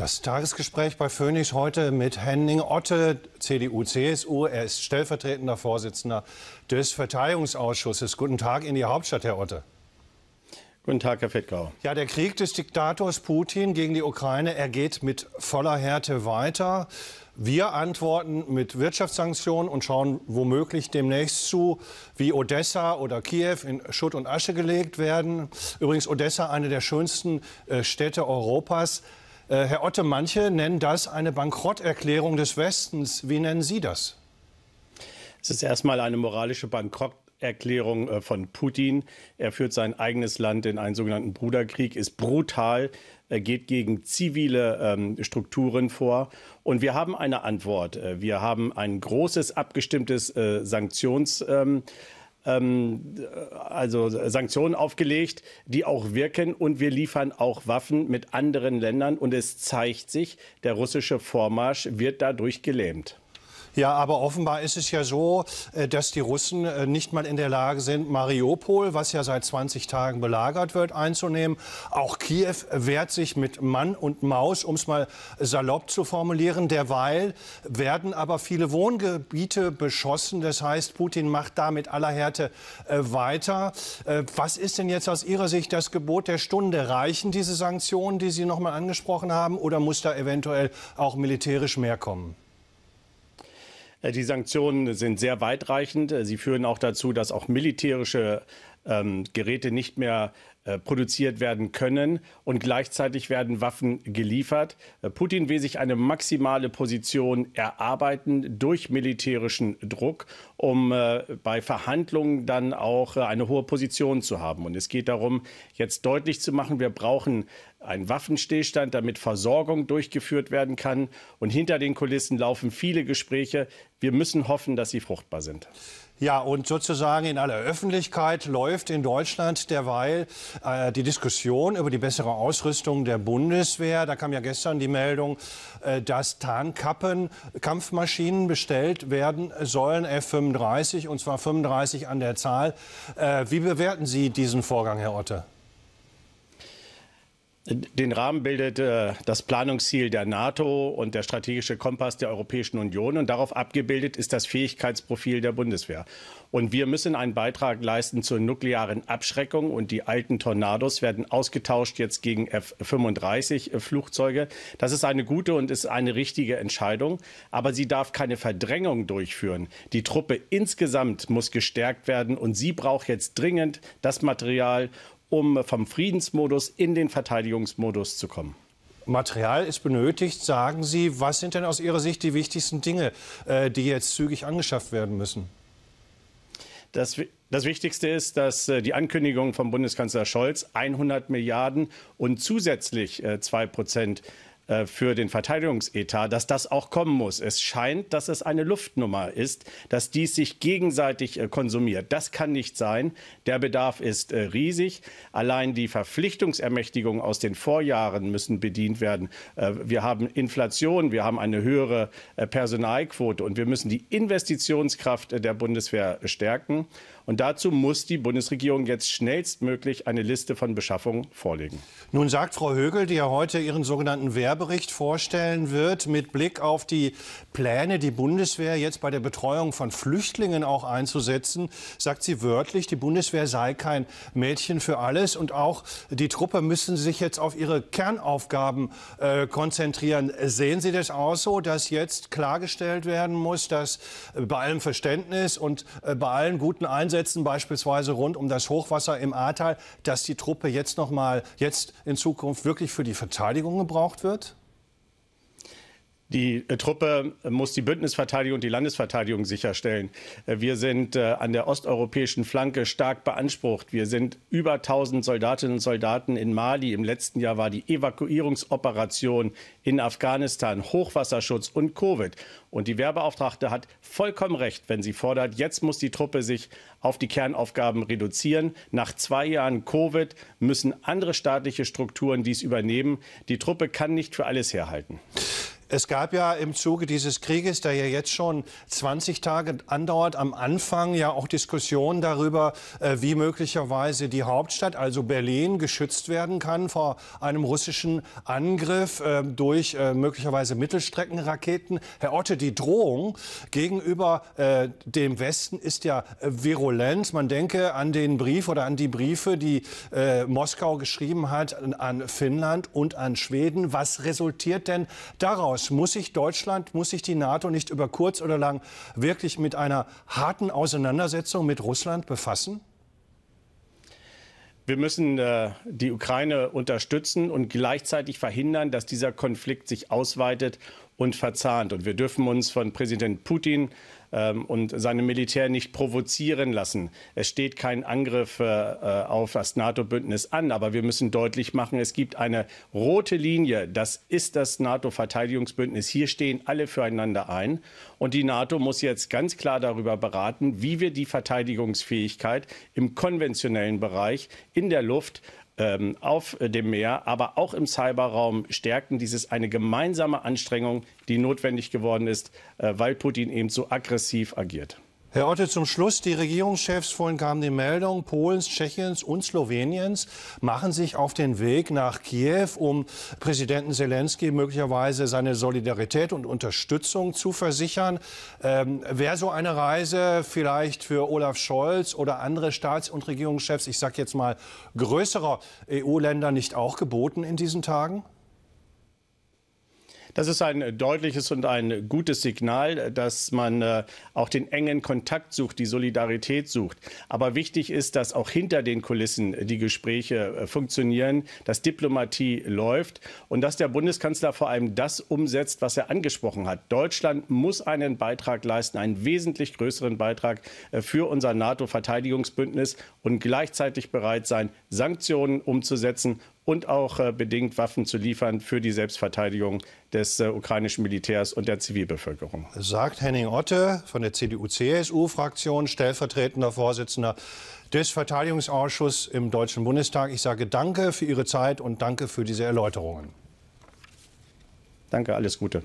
Das Tagesgespräch bei Phoenix heute mit Henning Otte, CDU-CSU. Er ist stellvertretender Vorsitzender des Verteidigungsausschusses. Guten Tag in die Hauptstadt, Herr Otte. Guten Tag, Herr Fettgau. Ja, der Krieg des Diktators Putin gegen die Ukraine, er geht mit voller Härte weiter. Wir antworten mit Wirtschaftssanktionen und schauen womöglich demnächst zu, wie Odessa oder Kiew in Schutt und Asche gelegt werden. Übrigens Odessa eine der schönsten äh, Städte Europas. Äh, Herr Otte, manche nennen das eine Bankrotterklärung des Westens. Wie nennen Sie das? Es ist erstmal eine moralische Bankrott, Erklärung äh, von Putin. Er führt sein eigenes Land in einen sogenannten Bruderkrieg, ist brutal, äh, geht gegen zivile ähm, Strukturen vor. Und wir haben eine Antwort. Wir haben ein großes, abgestimmtes äh, Sanktions. Ähm, ähm, also Sanktionen aufgelegt, die auch wirken. Und wir liefern auch Waffen mit anderen Ländern. Und es zeigt sich, der russische Vormarsch wird dadurch gelähmt. Ja, aber offenbar ist es ja so, äh, dass die Russen äh, nicht mal in der Lage sind, Mariupol, was ja seit 20 Tagen belagert wird, einzunehmen. Auch Kiew wehrt sich mit Mann und Maus, um es mal salopp zu formulieren. Derweil werden aber viele Wohngebiete beschossen. Das heißt, Putin macht da mit aller Härte äh, weiter. Was ist denn jetzt aus Ihrer Sicht das Gebot der Stunde? Reichen diese Sanktionen, die Sie noch mal angesprochen haben, oder muss da eventuell auch militärisch mehr kommen? Äh, die Sanktionen sind sehr weitreichend. Äh, sie führen auch dazu, dass auch militärische ähm, Geräte nicht mehr äh, produziert werden können und gleichzeitig werden Waffen geliefert. Äh, Putin will sich eine maximale Position erarbeiten durch militärischen Druck, um äh, bei Verhandlungen dann auch eine hohe Position zu haben. Und es geht darum, jetzt deutlich zu machen, wir brauchen einen Waffenstillstand, damit Versorgung durchgeführt werden kann. Und hinter den Kulissen laufen viele Gespräche. Wir müssen hoffen, dass sie fruchtbar sind. Ja, und sozusagen in aller Öffentlichkeit läuft in Deutschland derweil äh, die Diskussion über die bessere Ausrüstung der Bundeswehr. Da kam ja gestern die Meldung, äh, dass Tarnkappen Kampfmaschinen bestellt werden sollen, F-35, und zwar 35 an der Zahl. Äh, wie bewerten Sie diesen Vorgang, Herr Otte? Den Rahmen bildet äh, das Planungsziel der NATO und der strategische Kompass der Europäischen Union. Und darauf abgebildet ist das Fähigkeitsprofil der Bundeswehr. Und wir müssen einen Beitrag leisten zur nuklearen Abschreckung. Und die alten Tornados werden ausgetauscht jetzt gegen F-35-Flugzeuge. Äh, das ist eine gute und ist eine richtige Entscheidung. Aber sie darf keine Verdrängung durchführen. Die Truppe insgesamt muss gestärkt werden. Und sie braucht jetzt dringend das Material um vom Friedensmodus in den Verteidigungsmodus zu kommen. Material ist benötigt, sagen Sie. Was sind denn aus Ihrer Sicht die wichtigsten Dinge, äh, die jetzt zügig angeschafft werden müssen? Das, das, Wichtigste ist, dass äh, die Ankündigung von Bundeskanzler Scholz 100 Milliarden und zusätzlich 2 äh, Prozent äh, für den Verteidigungsetat, dass das auch kommen muss. Es scheint, dass es eine Luftnummer ist, dass dies sich gegenseitig äh, konsumiert. Das kann nicht sein. Der Bedarf ist äh, riesig. Allein die Verpflichtungsermächtigungen aus den Vorjahren müssen bedient werden. wir haben Inflation, wir haben eine höhere Personalquote und wir müssen die Investitionskraft der Bundeswehr stärken. Und dazu muss die Bundesregierung jetzt schnellstmöglich eine Liste von Beschaffungen vorlegen. Nun sagt Frau Högel, die ja heute ihren sogenannten Werbe Polizeibericht vorstellen wird, mit Blick auf die Pläne, die Bundeswehr jetzt bei der Betreuung von Flüchtlingen auch einzusetzen, sagt sie wörtlich, die Bundeswehr sei kein Mädchen für alles und auch die Truppe müssen sich jetzt auf ihre Kernaufgaben äh, konzentrieren. Sehen Sie das auch so, dass jetzt klargestellt werden muss, dass äh, bei allem Verständnis und äh, bei allen guten Einsätzen, beispielsweise rund um das Hochwasser im Ahrtal, dass die Truppe jetzt noch mal jetzt in Zukunft wirklich für die Verteidigung gebraucht wird? Die äh, Truppe muss die Bündnisverteidigung und die Landesverteidigung sicherstellen. Äh, wir sind äh, an der osteuropäischen Flanke stark beansprucht. Wir sind über 1000 Soldatinnen und Soldaten in Mali. Im letzten Jahr war die Evakuierungsoperation in Afghanistan, Hochwasserschutz und Covid. Und die Werbeauftragte hat vollkommen recht, wenn sie fordert, jetzt muss die Truppe sich auf die Kernaufgaben reduzieren. Nach zwei Jahren Covid müssen andere staatliche Strukturen dies übernehmen. Die Truppe kann nicht für alles herhalten. Es gab ja im Zuge dieses Krieges, der ja jetzt schon 20 Tage andauert, am Anfang ja auch Diskussionen darüber, äh, wie möglicherweise die Hauptstadt, also Berlin, geschützt werden kann vor einem russischen Angriff äh, durch äh, möglicherweise Mittelstreckenraketen. Herr Otte, die Drohung gegenüber dem Westen ist ja virulent. Man denke an den Brief oder an die Briefe, die Moskau geschrieben hat an Finnland und an Schweden. Was resultiert denn daraus? aus? Muss sich Deutschland, muss sich die NATO nicht über kurz oder lang wirklich mit einer harten Auseinandersetzung mit Russland befassen? Wir müssen äh, die Ukraine unterstützen und gleichzeitig verhindern, dass dieser Konflikt sich ausweitet und verzahnt. Und wir dürfen uns von Präsident Putin ähm, und seine Militär nicht provozieren lassen. Es steht kein Angriff äh, äh, auf das NATO-Bündnis an, aber wir müssen deutlich machen, es gibt eine rote Linie. Das ist das NATO-Verteidigungsbündnis. Hier stehen alle füreinander ein. Und die NATO muss jetzt ganz klar darüber beraten, wie wir die Verteidigungsfähigkeit im konventionellen Bereich in der Luft ähm, auf dem Meer, aber auch im Cyberraum stärken. Dies ist eine gemeinsame Anstrengung, die notwendig geworden ist, äh, weil Putin eben so aggressiv agiert. Herr Otte, zum Schluss. Die Regierungschefs, vorhin kam die Meldung, Polens, Tschechiens und Sloweniens machen sich auf den Weg nach Kiew, um Präsidenten Zelensky möglicherweise seine Solidarität und Unterstützung zu versichern. Ähm, Wäre so eine Reise vielleicht für Olaf Scholz oder andere Staats- und Regierungschefs, ich sage jetzt mal größerer EU-Länder, nicht auch geboten in diesen Tagen? Das ist ein deutliches und ein gutes Signal, dass man äh, auch den engen Kontakt sucht, die Solidarität sucht. Aber wichtig ist, dass auch hinter den Kulissen äh, die Gespräche äh, funktionieren, dass Diplomatie läuft und dass der Bundeskanzler vor allem das umsetzt, was er angesprochen hat. Deutschland muss einen Beitrag leisten, einen wesentlich größeren Beitrag für unser NATO-Verteidigungsbündnis und gleichzeitig bereit sein, Sanktionen umzusetzen und auch äh, bedingt Waffen zu liefern für die Selbstverteidigung des äh, ukrainischen Militärs und der Zivilbevölkerung. Sagt Henning Otte von der CDU-CSU-Fraktion, stellvertretender Vorsitzender des Verteidigungsausschusses im Deutschen Bundestag. Ich sage danke für Ihre Zeit und danke für diese Erläuterungen. Danke, alles Gute.